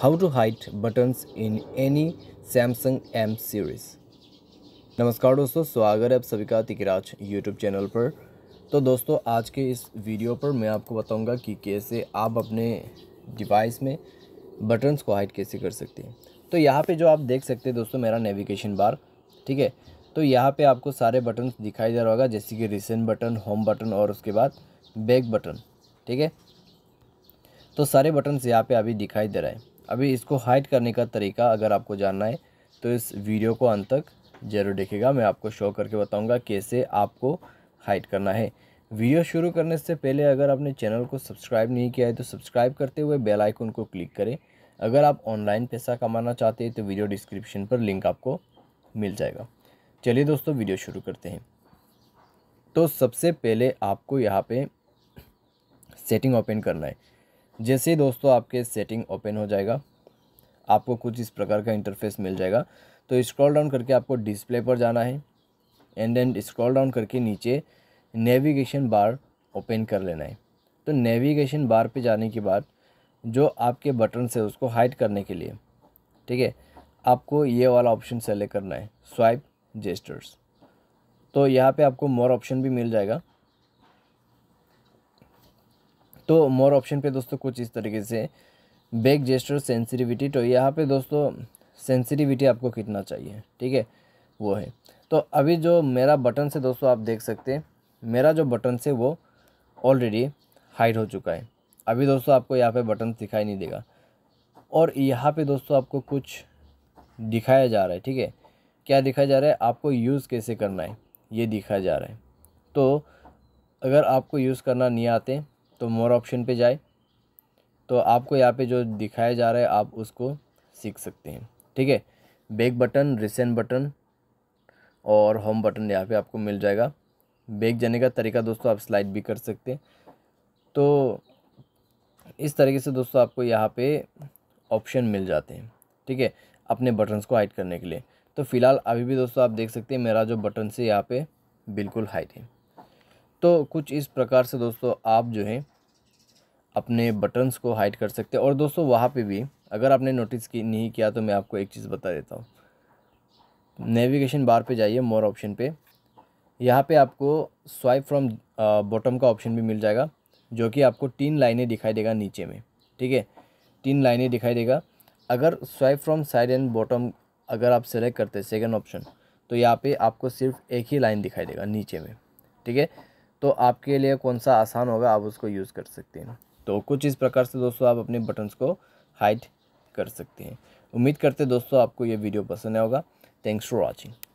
how to hide buttons in any Samsung M series. नमस्कार दोस्तों स्वागत है आप सभी का तिकराज YouTube चैनल पर तो दोस्तों आज के इस वीडियो पर मैं आपको बताऊंगा कि कैसे आप अपने डिवाइस में बटन्स को हाइड कैसे कर सकते हैं तो यहाँ पे जो आप देख सकते हैं दोस्तों मेरा नेविगेशन बार ठीक है तो यहाँ पे आपको सारे बटन्स दिखाई दे रहा होगा जैसे कि रिसेंट बटन होम बटन और उसके बाद बैक बटन ठीक है तो सारे बटन्स यहाँ पर अभी दिखाई दे रहा है अभी इसको हाइड करने का तरीका अगर आपको जानना है तो इस वीडियो को अंत तक ज़रूर देखेगा मैं आपको शो करके बताऊंगा कैसे आपको हाइड करना है वीडियो शुरू करने से पहले अगर आपने चैनल को सब्सक्राइब नहीं किया है तो सब्सक्राइब करते हुए बेल आइकन को क्लिक करें अगर आप ऑनलाइन पैसा कमाना चाहते हैं तो वीडियो डिस्क्रिप्शन पर लिंक आपको मिल जाएगा चलिए दोस्तों वीडियो शुरू करते हैं तो सबसे पहले आपको यहाँ पे सेटिंग ओपन करना है जैसे ही दोस्तों आपके सेटिंग ओपन हो जाएगा आपको कुछ इस प्रकार का इंटरफेस मिल जाएगा तो स्क्रॉल डाउन करके आपको डिस्प्ले पर जाना है एंड देन स्क्रॉल डाउन करके नीचे नेविगेशन बार ओपन कर लेना है तो नेविगेशन बार पे जाने के बाद जो आपके बटन से उसको हाइड करने के लिए ठीक है आपको ये वाला ऑप्शन सेलेक्ट करना है स्वाइप जेस्टर्स तो यहाँ पे आपको मोर ऑप्शन भी मिल जाएगा तो मोर ऑप्शन पे दोस्तों कुछ इस तरीके से बैक जेस्टर सेंसिटिविटी तो यहाँ पे दोस्तों सेंसिटिविटी आपको कितना चाहिए ठीक है वो है तो अभी जो मेरा बटन से दोस्तों आप देख सकते हैं मेरा जो बटन से वो ऑलरेडी हाइड हो चुका है अभी दोस्तों आपको यहाँ पे बटन दिखाई नहीं देगा और यहाँ पे दोस्तों आपको कुछ दिखाया जा रहा है ठीक है क्या दिखाया जा रहा है आपको यूज़ कैसे करना है ये दिखाया जा रहा है तो अगर आपको यूज़ करना नहीं आते तो मोर ऑप्शन पे जाए तो आपको यहाँ पे जो दिखाया जा रहा है आप उसको सीख सकते हैं ठीक है बैक बटन रिसेंट बटन और होम बटन यहाँ पे आपको मिल जाएगा बैक जाने का तरीका दोस्तों आप स्लाइड भी कर सकते हैं तो इस तरीके से दोस्तों आपको यहाँ पे ऑप्शन मिल जाते हैं ठीक है अपने बटन्स को हाइड करने के लिए तो फिलहाल अभी भी दोस्तों आप देख सकते हैं मेरा जो बटन से यहाँ पे बिल्कुल हाइट है तो कुछ इस प्रकार से दोस्तों आप जो है अपने बटन्स को हाइड कर सकते हैं और दोस्तों वहाँ पे भी अगर आपने नोटिस की नहीं किया तो मैं आपको एक चीज़ बता देता हूँ नेविगेशन बार पे जाइए मोर ऑप्शन पे यहाँ पे आपको स्वाइप फ्रॉम बॉटम का ऑप्शन भी मिल जाएगा जो कि आपको तीन लाइनें दिखाई देगा नीचे में ठीक है तीन लाइनें दिखाई देगा अगर swipe from side and bottom अगर आप सेलेक्ट करते सेकेंड ऑप्शन तो यहाँ पे आपको सिर्फ एक ही लाइन दिखाई देगा नीचे में ठीक है तो आपके लिए कौन सा आसान होगा आप उसको यूज़ कर सकते हैं तो कुछ इस प्रकार से दोस्तों आप अपने बटन्स को हाइड कर सकते हैं उम्मीद करते दोस्तों आपको ये वीडियो पसंद आएगा थैंक्स फॉर वॉचिंग